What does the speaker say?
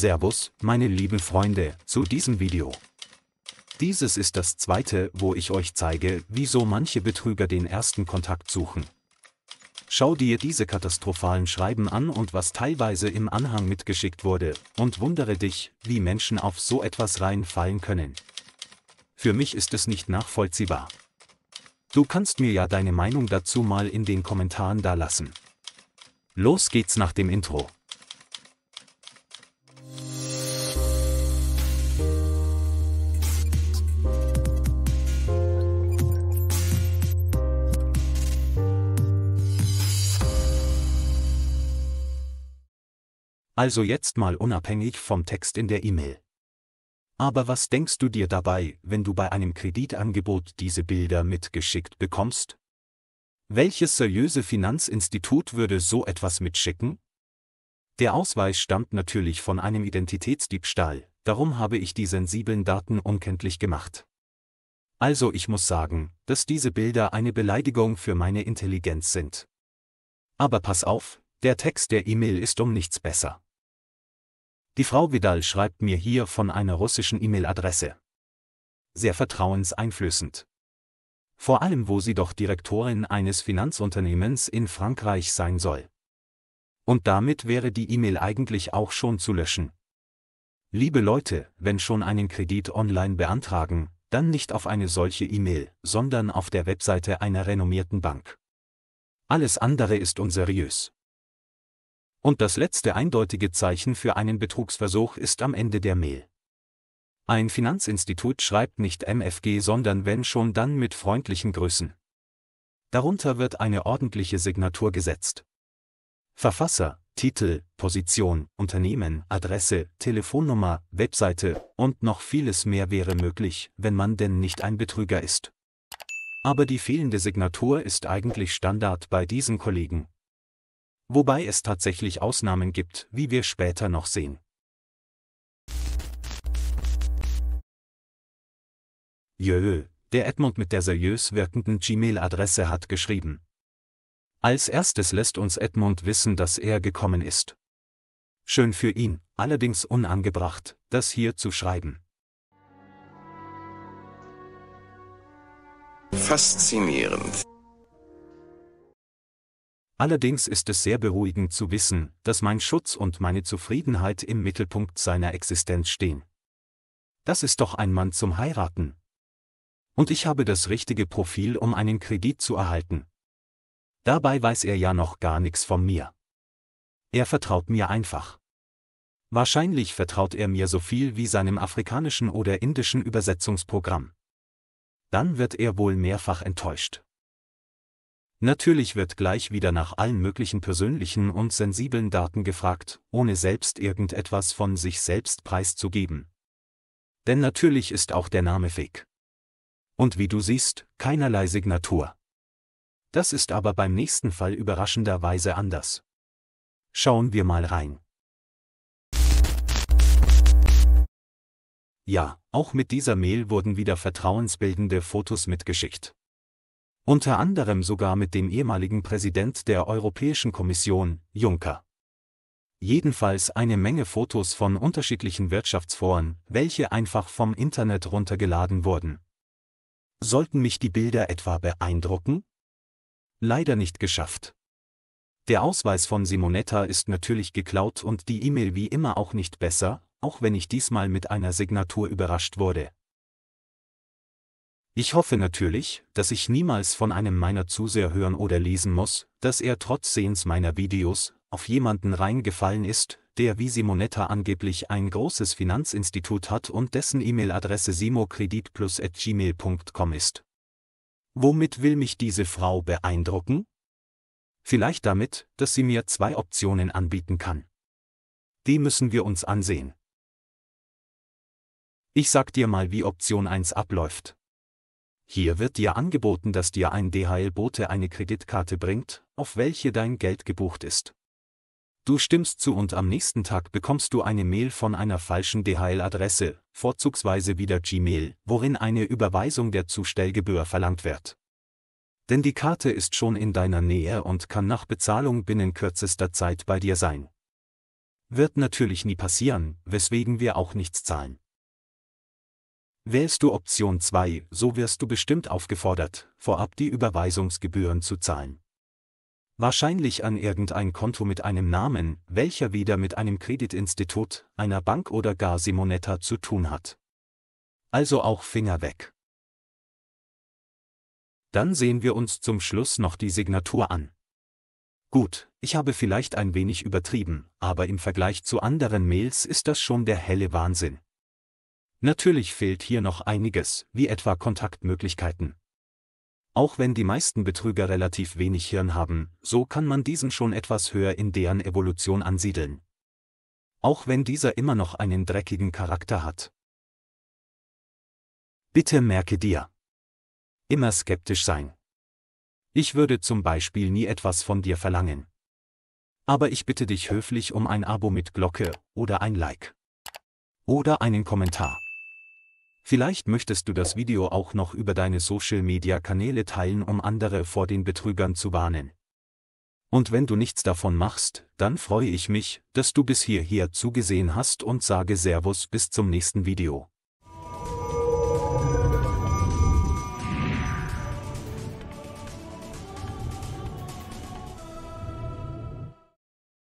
Servus, meine lieben Freunde, zu diesem Video. Dieses ist das zweite, wo ich euch zeige, wieso manche Betrüger den ersten Kontakt suchen. Schau dir diese katastrophalen Schreiben an und was teilweise im Anhang mitgeschickt wurde, und wundere dich, wie Menschen auf so etwas reinfallen können. Für mich ist es nicht nachvollziehbar. Du kannst mir ja deine Meinung dazu mal in den Kommentaren da lassen. Los geht's nach dem Intro. Also jetzt mal unabhängig vom Text in der E-Mail. Aber was denkst du dir dabei, wenn du bei einem Kreditangebot diese Bilder mitgeschickt bekommst? Welches seriöse Finanzinstitut würde so etwas mitschicken? Der Ausweis stammt natürlich von einem Identitätsdiebstahl, darum habe ich die sensiblen Daten unkenntlich gemacht. Also ich muss sagen, dass diese Bilder eine Beleidigung für meine Intelligenz sind. Aber pass auf, der Text der E-Mail ist um nichts besser. Die Frau Vidal schreibt mir hier von einer russischen E-Mail-Adresse. Sehr vertrauenseinflößend. Vor allem, wo sie doch Direktorin eines Finanzunternehmens in Frankreich sein soll. Und damit wäre die E-Mail eigentlich auch schon zu löschen. Liebe Leute, wenn schon einen Kredit online beantragen, dann nicht auf eine solche E-Mail, sondern auf der Webseite einer renommierten Bank. Alles andere ist unseriös. Und das letzte eindeutige Zeichen für einen Betrugsversuch ist am Ende der Mail. Ein Finanzinstitut schreibt nicht MFG, sondern wenn schon dann mit freundlichen Grüßen. Darunter wird eine ordentliche Signatur gesetzt. Verfasser, Titel, Position, Unternehmen, Adresse, Telefonnummer, Webseite und noch vieles mehr wäre möglich, wenn man denn nicht ein Betrüger ist. Aber die fehlende Signatur ist eigentlich Standard bei diesen Kollegen, wobei es tatsächlich Ausnahmen gibt, wie wir später noch sehen. Jöö, der Edmund mit der seriös wirkenden Gmail-Adresse hat geschrieben. Als erstes lässt uns Edmund wissen, dass er gekommen ist. Schön für ihn, allerdings unangebracht, das hier zu schreiben. Faszinierend. Allerdings ist es sehr beruhigend zu wissen, dass mein Schutz und meine Zufriedenheit im Mittelpunkt seiner Existenz stehen. Das ist doch ein Mann zum Heiraten. Und ich habe das richtige Profil, um einen Kredit zu erhalten. Dabei weiß er ja noch gar nichts von mir. Er vertraut mir einfach. Wahrscheinlich vertraut er mir so viel wie seinem afrikanischen oder indischen Übersetzungsprogramm. Dann wird er wohl mehrfach enttäuscht. Natürlich wird gleich wieder nach allen möglichen persönlichen und sensiblen Daten gefragt, ohne selbst irgendetwas von sich selbst preiszugeben. Denn natürlich ist auch der Name fake. Und wie du siehst, keinerlei Signatur. Das ist aber beim nächsten Fall überraschenderweise anders. Schauen wir mal rein. Ja, auch mit dieser Mail wurden wieder vertrauensbildende Fotos mitgeschickt unter anderem sogar mit dem ehemaligen Präsident der Europäischen Kommission, Juncker. Jedenfalls eine Menge Fotos von unterschiedlichen Wirtschaftsforen, welche einfach vom Internet runtergeladen wurden. Sollten mich die Bilder etwa beeindrucken? Leider nicht geschafft. Der Ausweis von Simonetta ist natürlich geklaut und die E-Mail wie immer auch nicht besser, auch wenn ich diesmal mit einer Signatur überrascht wurde. Ich hoffe natürlich, dass ich niemals von einem meiner Zuseher hören oder lesen muss, dass er trotz Sehens meiner Videos auf jemanden reingefallen ist, der wie Simonetta angeblich ein großes Finanzinstitut hat und dessen E-Mail-Adresse simokreditplus.gmail.com ist. Womit will mich diese Frau beeindrucken? Vielleicht damit, dass sie mir zwei Optionen anbieten kann. Die müssen wir uns ansehen. Ich sag dir mal, wie Option 1 abläuft. Hier wird dir angeboten, dass dir ein DHL-Bote eine Kreditkarte bringt, auf welche dein Geld gebucht ist. Du stimmst zu und am nächsten Tag bekommst du eine Mail von einer falschen DHL-Adresse, vorzugsweise wieder Gmail, worin eine Überweisung der Zustellgebühr verlangt wird. Denn die Karte ist schon in deiner Nähe und kann nach Bezahlung binnen kürzester Zeit bei dir sein. Wird natürlich nie passieren, weswegen wir auch nichts zahlen. Wählst du Option 2, so wirst du bestimmt aufgefordert, vorab die Überweisungsgebühren zu zahlen. Wahrscheinlich an irgendein Konto mit einem Namen, welcher wieder mit einem Kreditinstitut, einer Bank oder gar Simonetta zu tun hat. Also auch Finger weg. Dann sehen wir uns zum Schluss noch die Signatur an. Gut, ich habe vielleicht ein wenig übertrieben, aber im Vergleich zu anderen Mails ist das schon der helle Wahnsinn. Natürlich fehlt hier noch einiges, wie etwa Kontaktmöglichkeiten. Auch wenn die meisten Betrüger relativ wenig Hirn haben, so kann man diesen schon etwas höher in deren Evolution ansiedeln. Auch wenn dieser immer noch einen dreckigen Charakter hat. Bitte merke dir. Immer skeptisch sein. Ich würde zum Beispiel nie etwas von dir verlangen. Aber ich bitte dich höflich um ein Abo mit Glocke oder ein Like. Oder einen Kommentar. Vielleicht möchtest du das Video auch noch über deine Social-Media-Kanäle teilen, um andere vor den Betrügern zu warnen. Und wenn du nichts davon machst, dann freue ich mich, dass du bis hierher zugesehen hast und sage Servus bis zum nächsten Video.